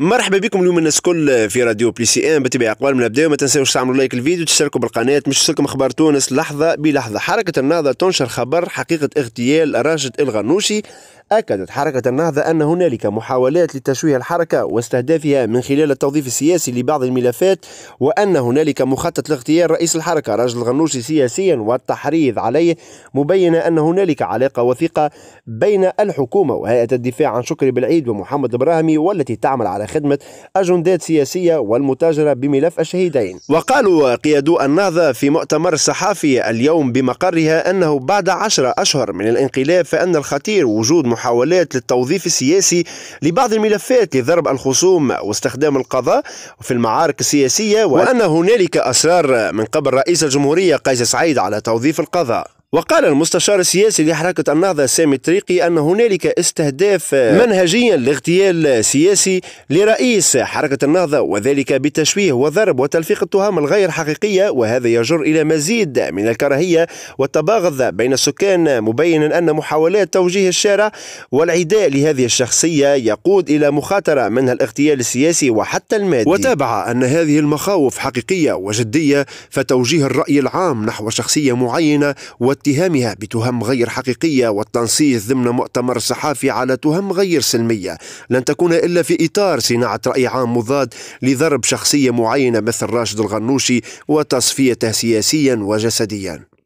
مرحبا بكم اليوم الناس الكل في راديو بلي سي ام بتبع اقوال من البدايه وما تنساوش تعملوا لايك الفيديو تشتركوا بالقناه مش تشتركوا اخبار تونس لحظه بلحظه حركه النهضه تنشر خبر حقيقه اغتيال راشد الغنوشي أكدت حركة النهضة أن هنالك محاولات لتشويه الحركة واستهدافها من خلال التوظيف السياسي لبعض الملفات وأن هنالك مخطط لاغتيال رئيس الحركة رجل الغنوشي سياسيا والتحريض عليه مبينة أن هنالك علاقة وثيقة بين الحكومة وهيئة الدفاع عن شكري بالعيد ومحمد البراهمي والتي تعمل على خدمة أجندات سياسية والمتاجرة بملف الشهيدين وقالوا قيادو النهضة في مؤتمر صحافي اليوم بمقرها أنه بعد عشر أشهر من الانقلاب فإن الخطير وجود محاولات للتوظيف السياسي لبعض الملفات لضرب الخصوم واستخدام القضاء في المعارك السياسية وأن هنالك أسرار من قبل رئيس الجمهورية قيس سعيد على توظيف القضاء وقال المستشار السياسي لحركة النهضة سامي الطريقي أن هنالك استهداف منهجيا لاغتيال سياسي لرئيس حركة النهضة وذلك بتشويه وضرب وتلفيق التهم الغير حقيقية وهذا يجر إلى مزيد من الكراهية والتباغض بين السكان مبينا أن محاولات توجيه الشارع والعداء لهذه الشخصية يقود إلى مخاطرة منها الاغتيال السياسي وحتى المادي وتابع أن هذه المخاوف حقيقية وجدية فتوجيه الرأي العام نحو شخصية معينة واتهامها بتهم غير حقيقية والتنصيص ضمن مؤتمر صحافي على تهم غير سلمية لن تكون إلا في إطار صناعة رأي عام مضاد لضرب شخصية معينة مثل راشد الغنوشي وتصفيته سياسيا وجسديا